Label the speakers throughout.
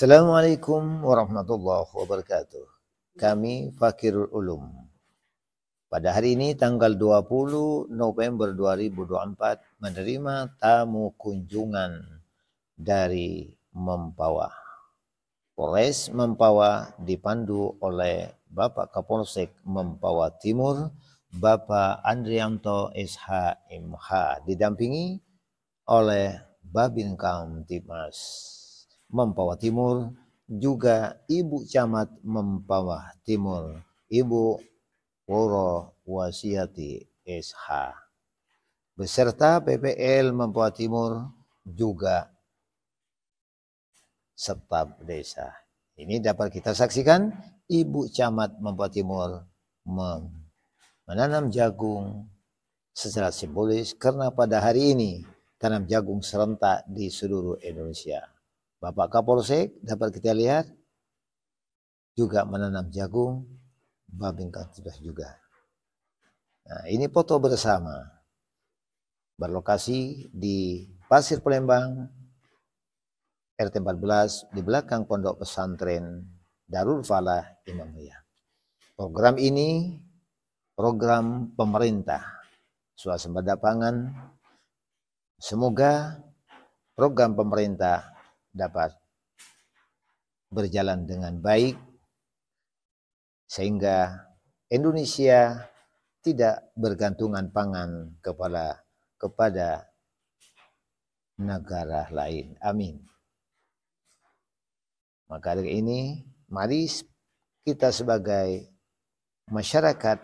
Speaker 1: Assalamualaikum warahmatullahi wabarakatuh. Kami Fakirul Ulum. Pada hari ini tanggal 20 November 2024 menerima tamu kunjungan dari Mempawa. Polres Mempawa dipandu oleh Bapak Kapolsek Mempawa Timur, Bapak Andrianto SHMH, didampingi oleh Babin Kamtibmas. Mempawah Timur, juga Ibu Camat Mempawah Timur, Ibu Woro Wasiati SH. Beserta PPL Mempawah Timur juga Setap Desa. Ini dapat kita saksikan Ibu Camat Mempawah Timur menanam jagung secara simbolis karena pada hari ini tanam jagung serentak di seluruh Indonesia. Bapak Kapolsek dapat kita lihat juga menanam jagung, Babin sudah juga. Nah, ini foto bersama berlokasi di Pasir Palembang RT 14 di belakang Pondok Pesantren Darul Falah Imamiyah. Program ini program pemerintah suasembada pangan. Semoga program pemerintah dapat berjalan dengan baik sehingga Indonesia tidak bergantungan pangan kepada kepada negara lain. Amin. Maka dari ini mari kita sebagai masyarakat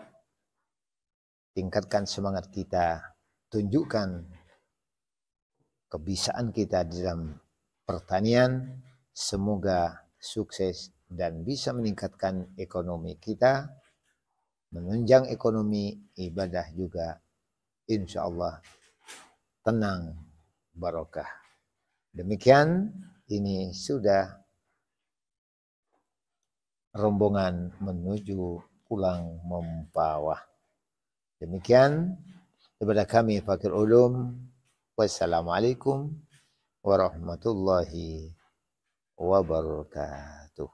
Speaker 1: tingkatkan semangat kita, tunjukkan kebisaan kita di dalam pertanian. Semoga sukses dan bisa meningkatkan ekonomi kita, menunjang ekonomi ibadah juga. Insya Allah tenang barokah. Demikian ini sudah rombongan menuju pulang mempawah. Demikian kepada kami Fakir Ulum. Wassalamualaikum warahmatullahi wabarakatuh.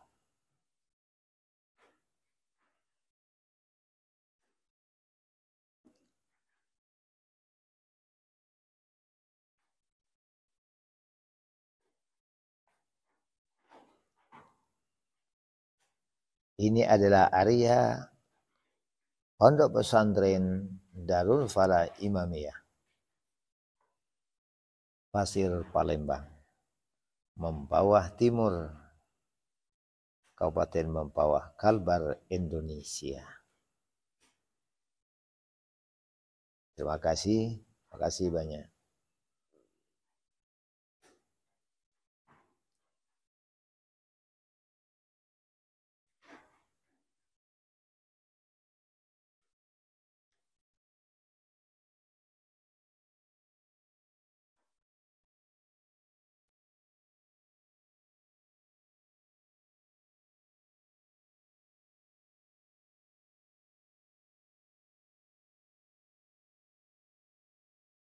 Speaker 1: Ini adalah area Pondok Pesantren Darul Falah Imamiyah. Pasir Palembang. Mempawah Timur, Kabupaten Mempawah, Kalbar, Indonesia. Terima kasih, terima kasih banyak.